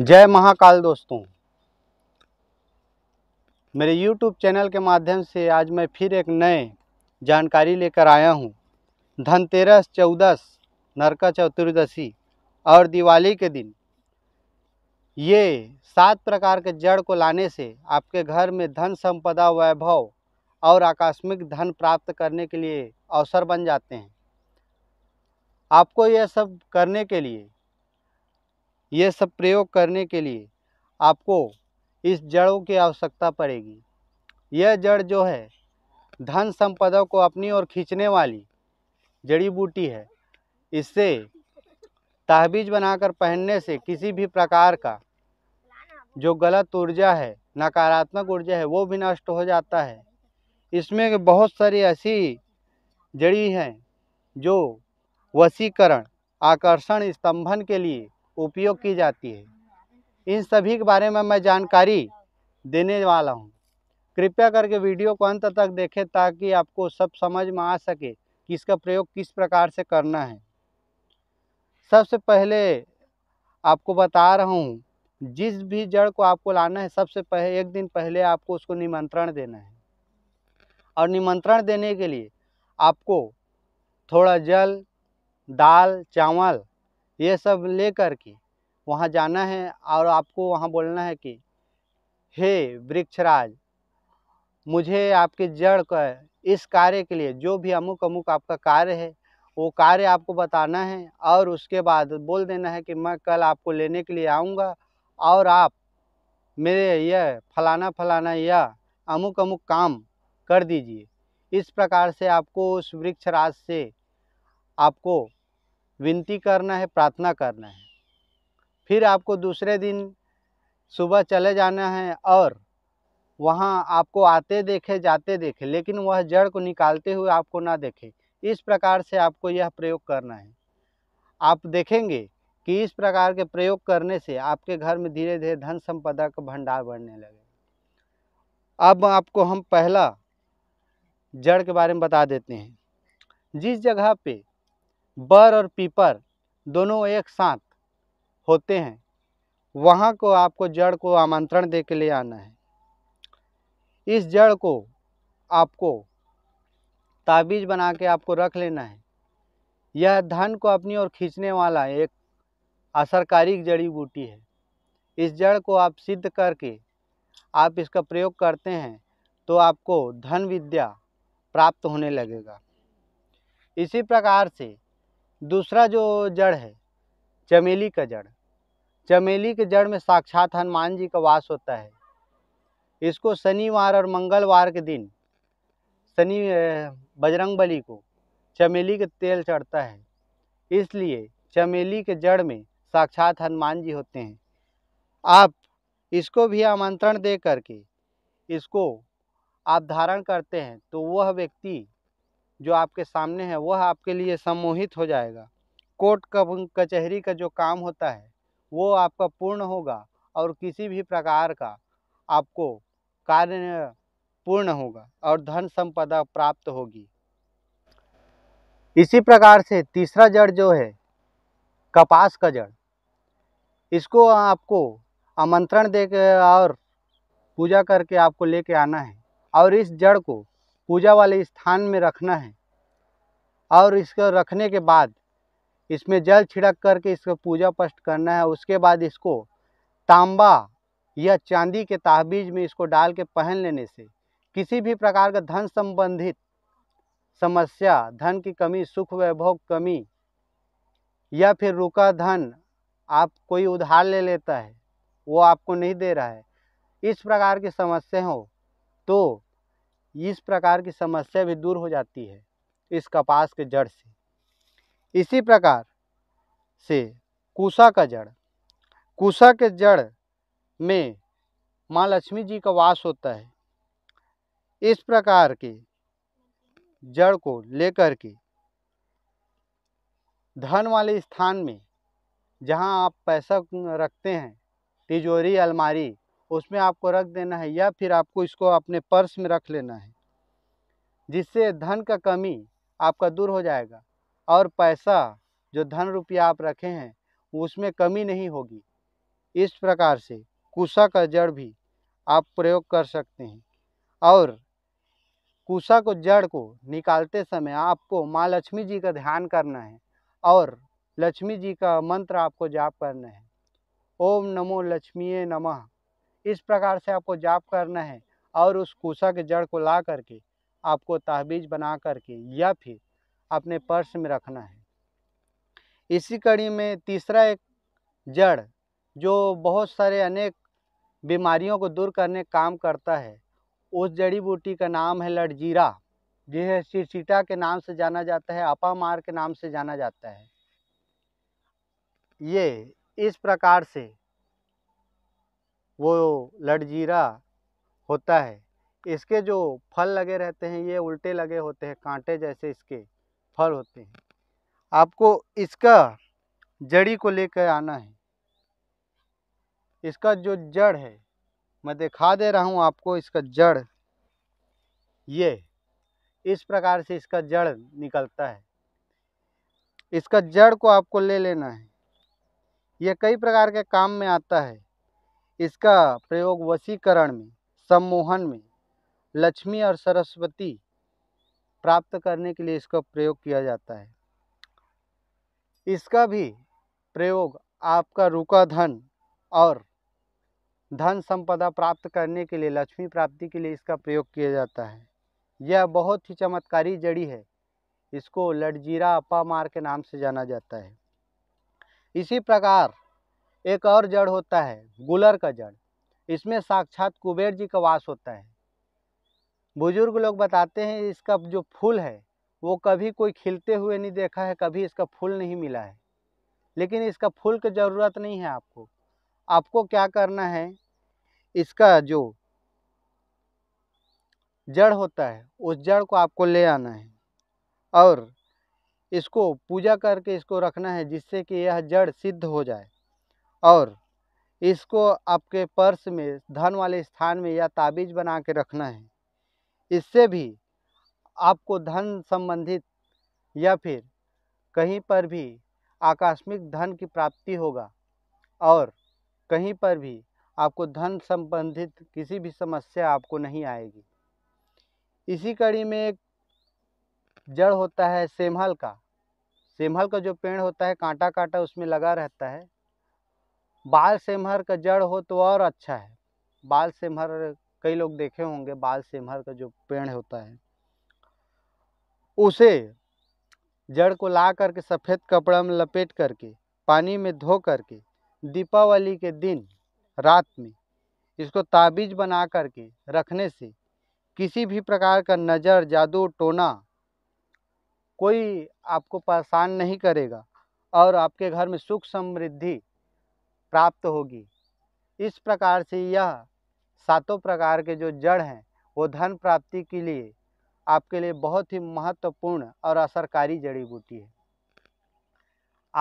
जय महाकाल दोस्तों मेरे YouTube चैनल के माध्यम से आज मैं फिर एक नए जानकारी लेकर आया हूँ धनतेरस चौदस नरका चतुर्दशी और दिवाली के दिन ये सात प्रकार के जड़ को लाने से आपके घर में धन संपदा वैभव और आकस्मिक धन प्राप्त करने के लिए अवसर बन जाते हैं आपको यह सब करने के लिए ये सब प्रयोग करने के लिए आपको इस जड़ों की आवश्यकता पड़ेगी यह जड़ जो है धन संपदा को अपनी ओर खींचने वाली जड़ी बूटी है इससे तहबीज बनाकर पहनने से किसी भी प्रकार का जो गलत ऊर्जा है नकारात्मक ऊर्जा है वो भी नष्ट हो जाता है इसमें बहुत सारी ऐसी जड़ी हैं जो वसीकरण आकर्षण स्तंभन के लिए उपयोग की जाती है इन सभी के बारे में मैं जानकारी देने वाला हूँ कृपया करके वीडियो को अंत तक देखें ताकि आपको सब समझ में आ सके कि इसका प्रयोग किस प्रकार से करना है सबसे पहले आपको बता रहा हूँ जिस भी जड़ को आपको लाना है सबसे पहले एक दिन पहले आपको उसको निमंत्रण देना है और निमंत्रण देने के लिए आपको थोड़ा जल दाल चावल ये सब लेकर के वहाँ जाना है और आपको वहाँ बोलना है कि हे वृक्षराज मुझे आपके जड़ का इस कार्य के लिए जो भी अमुक अमुक आपका कार्य है वो कार्य आपको बताना है और उसके बाद बोल देना है कि मैं कल आपको लेने के लिए आऊँगा और आप मेरे यह फलाना फलाना या अमुक अमुक काम कर दीजिए इस प्रकार से आपको उस वृक्षराज से आपको विनती करना है प्रार्थना करना है फिर आपको दूसरे दिन सुबह चले जाना है और वहाँ आपको आते देखे जाते देखे लेकिन वह जड़ को निकालते हुए आपको ना देखे इस प्रकार से आपको यह प्रयोग करना है आप देखेंगे कि इस प्रकार के प्रयोग करने से आपके घर में धीरे धीरे धन संपदा का भंडार बढ़ने लगे अब आपको हम पहला जड़ के बारे में बता देते हैं जिस जगह पे बर और पीपर दोनों एक साथ होते हैं वहाँ को आपको जड़ को आमंत्रण दे के ले आना है इस जड़ को आपको ताबीज बना के आपको रख लेना है यह धन को अपनी ओर खींचने वाला एक असरकारी जड़ी बूटी है इस जड़ को आप सिद्ध करके आप इसका प्रयोग करते हैं तो आपको धन विद्या प्राप्त होने लगेगा इसी प्रकार से दूसरा जो जड़ है चमेली का जड़ चमेली के जड़ में साक्षात हनुमान जी का वास होता है इसको शनिवार और मंगलवार के दिन शनि बजरंग बली को चमेली के तेल चढ़ता है इसलिए चमेली के जड़ में साक्षात हनुमान जी होते हैं आप इसको भी आमंत्रण दे करके इसको आप धारण करते हैं तो वह व्यक्ति जो आपके सामने है वह आपके लिए सम्मोहित हो जाएगा कोर्ट का कचहरी का जो काम होता है वो आपका पूर्ण होगा और किसी भी प्रकार का आपको कार्य पूर्ण होगा और धन संपदा प्राप्त होगी इसी प्रकार से तीसरा जड़ जो है कपास का जड़ इसको आपको आमंत्रण देकर और पूजा करके आपको लेके आना है और इस जड़ को पूजा वाले स्थान में रखना है और इसको रखने के बाद इसमें जल छिड़क करके इसको पूजा पष्ट करना है उसके बाद इसको तांबा या चांदी के ताबीज में इसको डाल के पहन लेने से किसी भी प्रकार का धन संबंधित समस्या धन की कमी सुख वैभव कमी या फिर रुका धन आप कोई उधार ले लेता है वो आपको नहीं दे रहा है इस प्रकार की समस्या हो तो इस प्रकार की समस्या भी दूर हो जाती है इस कपास के जड़ से इसी प्रकार से कुसा का जड़ कुसा के जड़ में माँ लक्ष्मी जी का वास होता है इस प्रकार के जड़ को लेकर के धन वाले स्थान में जहाँ आप पैसा रखते हैं तिजोरी अलमारी उसमें आपको रख देना है या फिर आपको इसको अपने पर्स में रख लेना है जिससे धन का कमी आपका दूर हो जाएगा और पैसा जो धन रुपया आप रखे हैं उसमें कमी नहीं होगी इस प्रकार से कुशा का जड़ भी आप प्रयोग कर सकते हैं और कुशा को जड़ को निकालते समय आपको माँ लक्ष्मी जी का ध्यान करना है और लक्ष्मी जी का मंत्र आपको जाप करना है ओम नमो लक्ष्मी नमः इस प्रकार से आपको जाप करना है और उस कुशा के जड़ को ला करके आपको तहबीज बना करके या फिर अपने पर्स में रखना है इसी कड़ी में तीसरा एक जड़ जो बहुत सारे अनेक बीमारियों को दूर करने काम करता है उस जड़ी बूटी का नाम है लड़जीरा जिसे सिरसीटा के नाम से जाना जाता है अपामार के नाम से जाना जाता है ये इस प्रकार से वो लड़जीरा होता है इसके जो फल लगे रहते हैं ये उल्टे लगे होते हैं कांटे जैसे इसके फल होते हैं आपको इसका जड़ी को लेकर आना है इसका जो जड़ है मैं दिखा दे रहा हूँ आपको इसका जड़ ये इस प्रकार से इसका जड़ निकलता है इसका जड़ को आपको ले लेना है यह कई प्रकार के काम में आता है इसका प्रयोग वशीकरण में सम्मोहन में लक्ष्मी और सरस्वती प्राप्त करने के लिए इसका प्रयोग किया जाता है इसका भी प्रयोग आपका रुका धन और धन संपदा प्राप्त करने के लिए लक्ष्मी प्राप्ति के लिए इसका प्रयोग किया जाता है यह बहुत ही चमत्कारी जड़ी है इसको लडजीरा अपा मार के नाम से जाना जाता है इसी प्रकार एक और जड़ होता है गुलर का जड़ इसमें साक्षात कुबेर जी का वास होता है बुजुर्ग लोग बताते हैं इसका जो फूल है वो कभी कोई खिलते हुए नहीं देखा है कभी इसका फूल नहीं मिला है लेकिन इसका फूल की ज़रूरत नहीं है आपको आपको क्या करना है इसका जो जड़ होता है उस जड़ को आपको ले आना है और इसको पूजा करके इसको रखना है जिससे कि यह जड़ सिद्ध हो जाए और इसको आपके पर्स में धन वाले स्थान में या ताबीज बना के रखना है इससे भी आपको धन संबंधित या फिर कहीं पर भी आकस्मिक धन की प्राप्ति होगा और कहीं पर भी आपको धन संबंधित किसी भी समस्या आपको नहीं आएगी इसी कड़ी में एक जड़ होता है सेमहल का सेमहल का जो पेड़ होता है कांटा कांटा उसमें लगा रहता है बाल सेमहर का जड़ हो तो और अच्छा है बाल सेमहर कई लोग देखे होंगे बाल सेमहर का जो पेड़ होता है उसे जड़ को ला करके सफ़ेद कपड़ा में लपेट करके पानी में धो करके दीपावली के दिन रात में इसको ताबीज बना करके रखने से किसी भी प्रकार का नज़र जादू टोना कोई आपको परेशान नहीं करेगा और आपके घर में सुख समृद्धि प्राप्त होगी इस प्रकार से यह सातों प्रकार के जो जड़ हैं वो धन प्राप्ति के लिए आपके लिए बहुत ही महत्वपूर्ण और असरकारी जड़ी बूटी है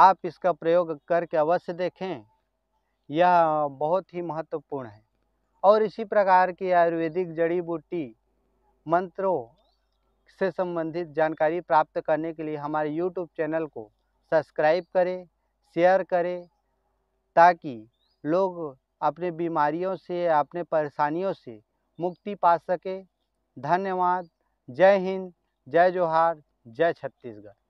आप इसका प्रयोग करके अवश्य देखें यह बहुत ही महत्वपूर्ण है और इसी प्रकार की आयुर्वेदिक जड़ी बूटी मंत्रों से संबंधित जानकारी प्राप्त करने के लिए हमारे यूट्यूब चैनल को सब्सक्राइब करें शेयर करें ताकि लोग अपने बीमारियों से अपने परेशानियों से मुक्ति पा सके धन्यवाद जय हिंद जय जोहार जय छत्तीसगढ़